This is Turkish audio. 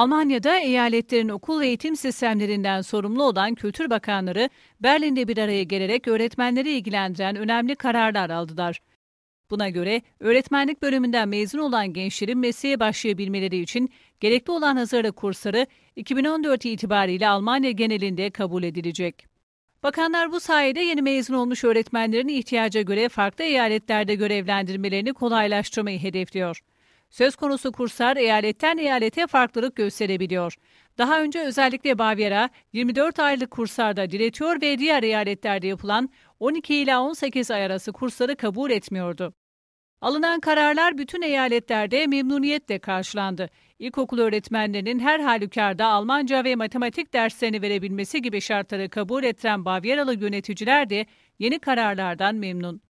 Almanya'da eyaletlerin okul eğitim sistemlerinden sorumlu olan kültür bakanları Berlin'de bir araya gelerek öğretmenleri ilgilendiren önemli kararlar aldılar. Buna göre öğretmenlik bölümünden mezun olan gençlerin mesleğe başlayabilmeleri için gerekli olan hazırlık kursları 2014 itibariyle Almanya genelinde kabul edilecek. Bakanlar bu sayede yeni mezun olmuş öğretmenlerin ihtiyaca göre farklı eyaletlerde görevlendirmelerini kolaylaştırmayı hedefliyor. Söz konusu kurslar eyaletten eyalete farklılık gösterebiliyor. Daha önce özellikle Baviera, 24 aylık kurslarda diretiyor ve diğer eyaletlerde yapılan 12 ila 18 ay arası kursları kabul etmiyordu. Alınan kararlar bütün eyaletlerde memnuniyetle karşılandı. İlkokul öğretmenlerinin her halükarda Almanca ve matematik derslerini verebilmesi gibi şartları kabul ettiren Bavyeralı yöneticiler de yeni kararlardan memnun.